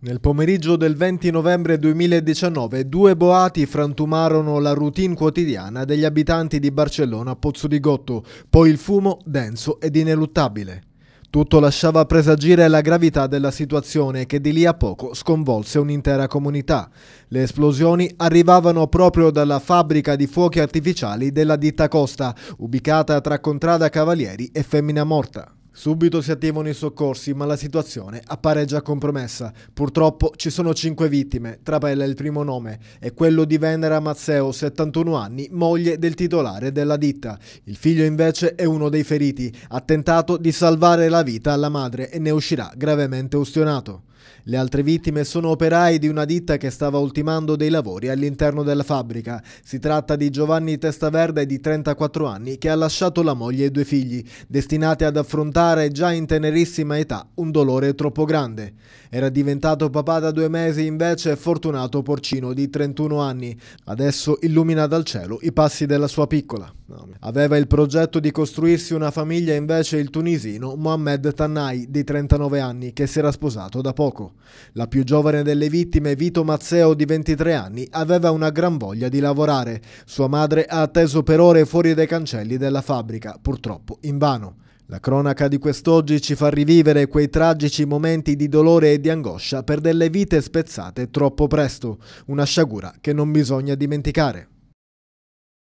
Nel pomeriggio del 20 novembre 2019 due boati frantumarono la routine quotidiana degli abitanti di Barcellona a Pozzo di Gotto, poi il fumo denso ed ineluttabile. Tutto lasciava presagire la gravità della situazione che di lì a poco sconvolse un'intera comunità. Le esplosioni arrivavano proprio dalla fabbrica di fuochi artificiali della ditta Costa, ubicata tra Contrada Cavalieri e Femmina Morta. Subito si attivano i soccorsi, ma la situazione appare già compromessa. Purtroppo ci sono cinque vittime, Trapella è il primo nome, è quello di Venera Mazzeo, 71 anni, moglie del titolare della ditta. Il figlio invece è uno dei feriti, ha tentato di salvare la vita alla madre e ne uscirà gravemente ustionato. Le altre vittime sono operai di una ditta che stava ultimando dei lavori all'interno della fabbrica. Si tratta di Giovanni Testaverde di 34 anni che ha lasciato la moglie e due figli, destinati ad affrontare già in tenerissima età un dolore troppo grande. Era diventato papà da due mesi invece fortunato porcino di 31 anni. Adesso illumina dal cielo i passi della sua piccola. Vietnam. Aveva il progetto di costruirsi una famiglia invece il tunisino Mohamed Tannai, di 39 anni, che si era sposato da poco. La più giovane delle vittime, Vito Mazzeo, di 23 anni, aveva una gran voglia di lavorare. Sua madre ha atteso per ore fuori dai cancelli della fabbrica, purtroppo invano. La cronaca di quest'oggi ci fa rivivere quei tragici momenti di dolore e di angoscia per delle vite spezzate troppo presto, una sciagura che non bisogna dimenticare.